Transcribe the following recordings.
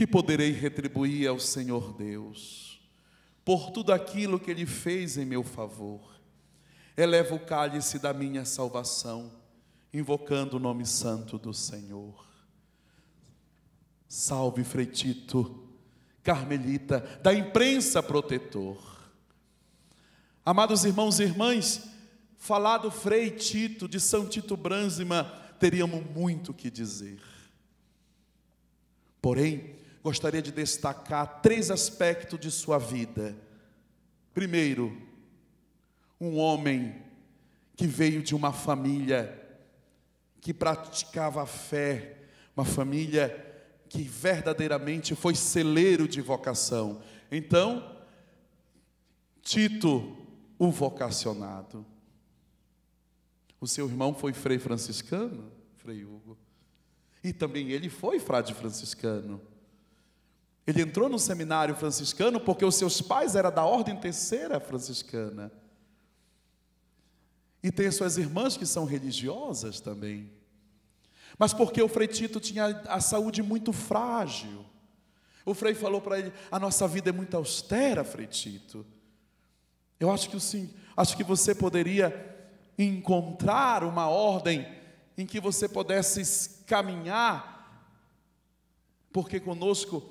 que poderei retribuir ao Senhor Deus por tudo aquilo que Ele fez em meu favor. Eleva o cálice da minha salvação, invocando o nome santo do Senhor. Salve Freitito, carmelita, da imprensa protetor. Amados irmãos e irmãs, falar do Frei Tito, de São Tito Brânzima, teríamos muito que dizer. Porém, gostaria de destacar três aspectos de sua vida. Primeiro, um homem que veio de uma família que praticava a fé, uma família que verdadeiramente foi celeiro de vocação. Então, Tito, o vocacionado. O seu irmão foi frei franciscano, frei Hugo. E também ele foi frade franciscano. Ele entrou no seminário franciscano porque os seus pais eram da ordem terceira franciscana. E tem suas irmãs que são religiosas também. Mas porque o Frei Tito tinha a saúde muito frágil. O Frei falou para ele: a nossa vida é muito austera, Frei Tito. Eu acho que, sim, acho que você poderia encontrar uma ordem em que você pudesse caminhar, porque conosco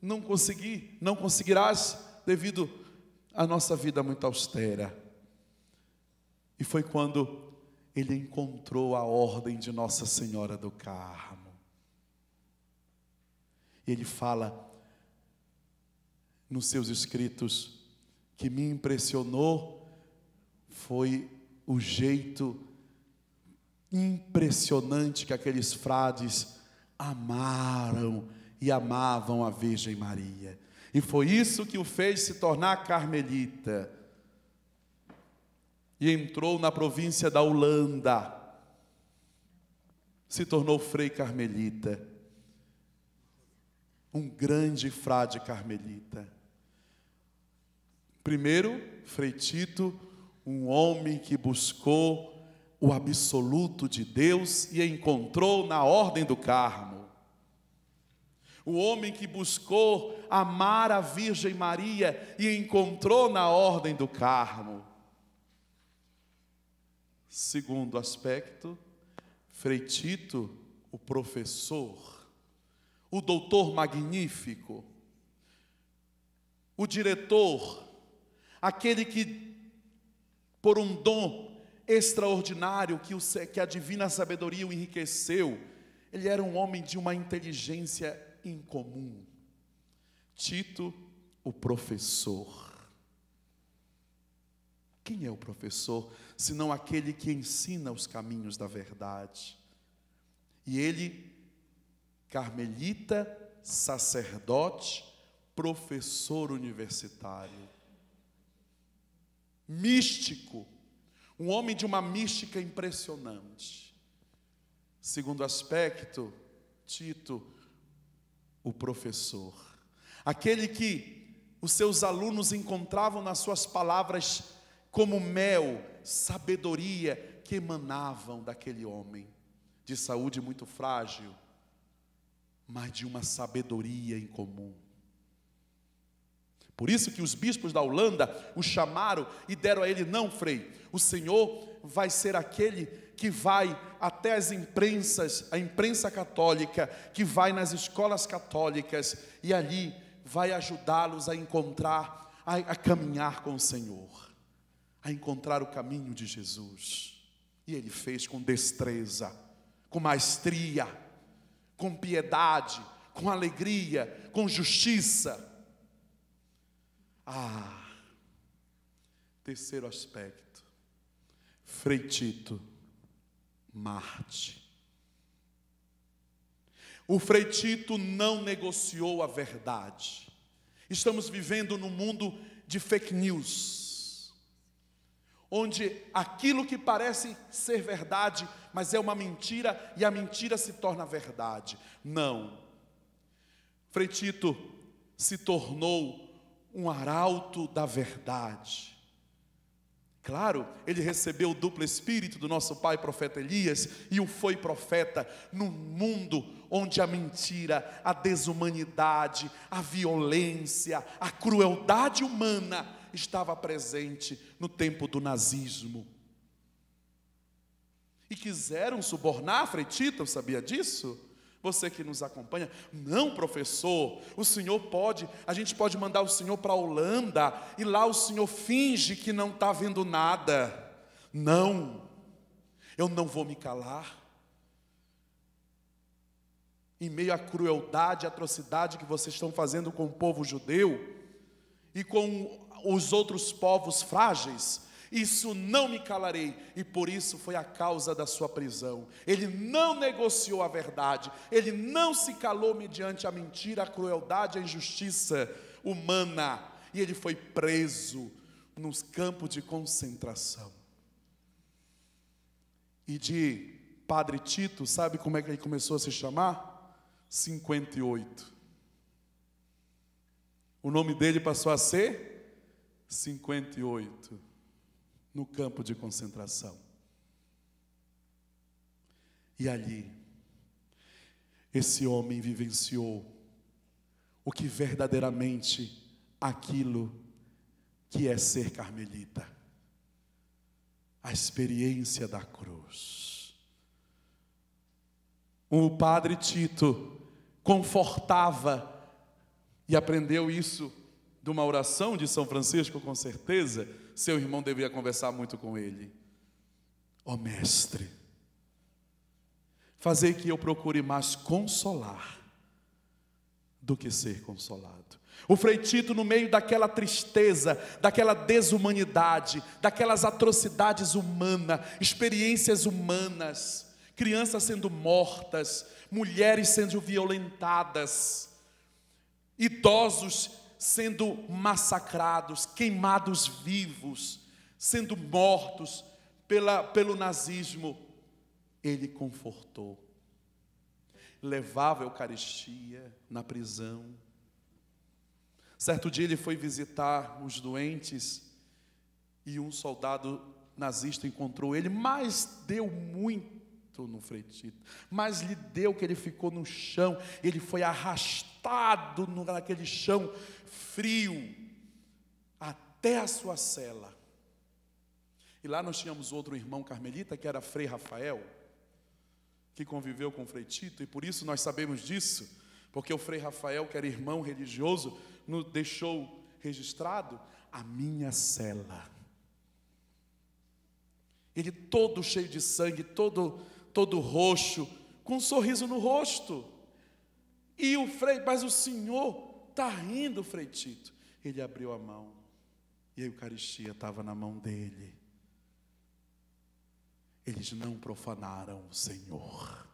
não consegui, não conseguirás, devido à nossa vida muito austera. E foi quando ele encontrou a ordem de Nossa Senhora do Carmo. E ele fala nos seus escritos que me impressionou foi o jeito impressionante que aqueles frades amaram e amavam a Virgem Maria. E foi isso que o fez se tornar carmelita. E entrou na província da Holanda. Se tornou frei carmelita. Um grande frade carmelita. Primeiro, Frei Tito, um homem que buscou o absoluto de Deus e encontrou na ordem do Carmo. O homem que buscou amar a Virgem Maria e encontrou na ordem do Carmo. Segundo aspecto, Freitito, o professor, o doutor magnífico, o diretor, aquele que, por um dom extraordinário que, o, que a divina sabedoria o enriqueceu, ele era um homem de uma inteligência incomum. Tito, o professor. Quem é o professor, senão aquele que ensina os caminhos da verdade? E ele, carmelita, sacerdote, professor universitário, místico, um homem de uma mística impressionante. Segundo aspecto, Tito, o professor, aquele que os seus alunos encontravam nas suas palavras como mel, sabedoria que emanavam daquele homem, de saúde muito frágil, mas de uma sabedoria em comum. Por isso que os bispos da Holanda o chamaram e deram a ele: não, Frei, o Senhor vai ser aquele que vai até as imprensas, a imprensa católica, que vai nas escolas católicas e ali vai ajudá-los a encontrar, a, a caminhar com o Senhor, a encontrar o caminho de Jesus. E ele fez com destreza, com maestria, com piedade, com alegria, com justiça ah! Terceiro aspecto. Freitito, Marte. O Freitito não negociou a verdade. Estamos vivendo num mundo de fake news, onde aquilo que parece ser verdade, mas é uma mentira, e a mentira se torna verdade. Não. Freitito se tornou um arauto da verdade. Claro, ele recebeu o duplo espírito do nosso pai profeta Elias e o foi profeta num mundo onde a mentira, a desumanidade, a violência, a crueldade humana estava presente no tempo do nazismo. E quiseram subornar Frei Tito, sabia disso? Você que nos acompanha, não, professor, o senhor pode, a gente pode mandar o senhor para a Holanda e lá o senhor finge que não está vendo nada. Não, eu não vou me calar. Em meio à crueldade, à atrocidade que vocês estão fazendo com o povo judeu e com os outros povos frágeis, isso não me calarei, e por isso foi a causa da sua prisão. Ele não negociou a verdade, ele não se calou mediante a mentira, a crueldade, a injustiça humana, e ele foi preso nos campos de concentração. E de Padre Tito, sabe como é que ele começou a se chamar? 58. O nome dele passou a ser 58 no campo de concentração. E ali, esse homem vivenciou o que verdadeiramente aquilo que é ser carmelita a experiência da cruz. O padre Tito confortava e aprendeu isso de uma oração de São Francisco, com certeza seu irmão deveria conversar muito com ele. Ó oh, mestre, fazei que eu procure mais consolar do que ser consolado. O freitito, no meio daquela tristeza, daquela desumanidade, daquelas atrocidades humanas, experiências humanas, crianças sendo mortas, mulheres sendo violentadas, idosos sendo massacrados, queimados vivos, sendo mortos pela, pelo nazismo, ele confortou. Levava a Eucaristia na prisão. Certo dia ele foi visitar os doentes e um soldado nazista encontrou ele, mas deu muito no freitito, mas lhe deu que ele ficou no chão, ele foi arrastado naquele chão frio até a sua cela. E lá nós tínhamos outro irmão carmelita que era Frei Rafael, que conviveu com o freitito, e por isso nós sabemos disso, porque o Frei Rafael, que era irmão religioso, nos deixou registrado a minha cela. Ele todo cheio de sangue, todo todo roxo, com um sorriso no rosto. E o Frei, mas o Senhor está rindo, Frei Tito. Ele abriu a mão e a Eucaristia estava na mão dele. Eles não profanaram o Senhor.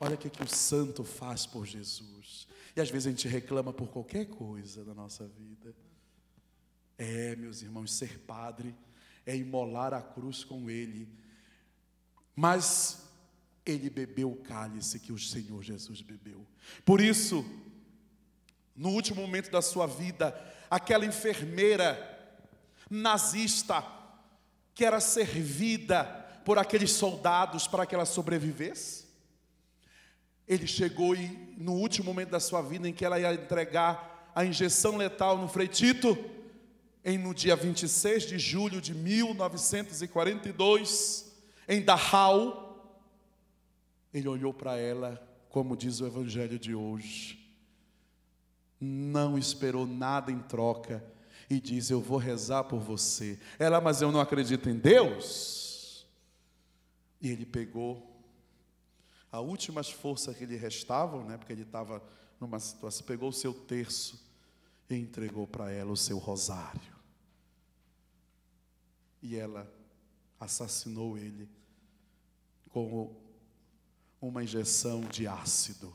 Olha o que, que o santo faz por Jesus. E às vezes a gente reclama por qualquer coisa da nossa vida. É, meus irmãos, ser padre é imolar a cruz com Ele mas ele bebeu o cálice que o Senhor Jesus bebeu. Por isso, no último momento da sua vida, aquela enfermeira nazista que era servida por aqueles soldados para que ela sobrevivesse, ele chegou e no último momento da sua vida em que ela ia entregar a injeção letal no Freitito, em no dia 26 de julho de 1942, em Dachau, ele olhou para ela, como diz o Evangelho de hoje, não esperou nada em troca e diz: Eu vou rezar por você. Ela, mas eu não acredito em Deus. E ele pegou a últimas forças que lhe restavam, né, porque ele estava numa situação, pegou o seu terço e entregou para ela o seu rosário. E ela assassinou ele como uma injeção de ácido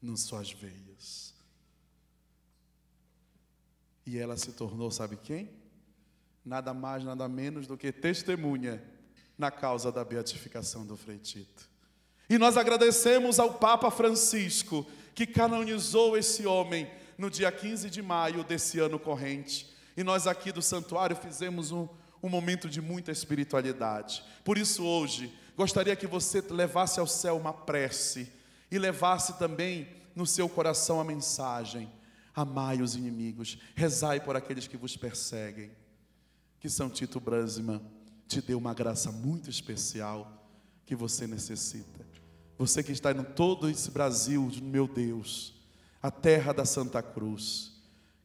nas suas veias. E ela se tornou, sabe quem? Nada mais, nada menos do que testemunha na causa da beatificação do Freitito. E nós agradecemos ao Papa Francisco que canonizou esse homem no dia 15 de maio desse ano corrente. E nós aqui do santuário fizemos um, um momento de muita espiritualidade. Por isso, hoje, Gostaria que você levasse ao céu uma prece e levasse também no seu coração a mensagem: amai os inimigos, rezai por aqueles que vos perseguem. Que São Tito Brasima te dê uma graça muito especial que você necessita. Você que está em todo esse Brasil, meu Deus, a terra da Santa Cruz,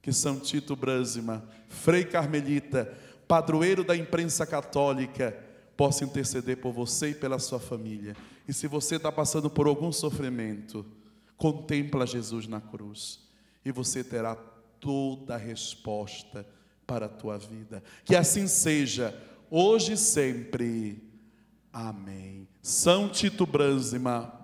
que São Tito Brasima, Frei Carmelita, padroeiro da imprensa católica, possa interceder por você e pela sua família. E se você está passando por algum sofrimento, contempla Jesus na cruz e você terá toda a resposta para a tua vida. Que assim seja, hoje e sempre. Amém. São Tito Branzima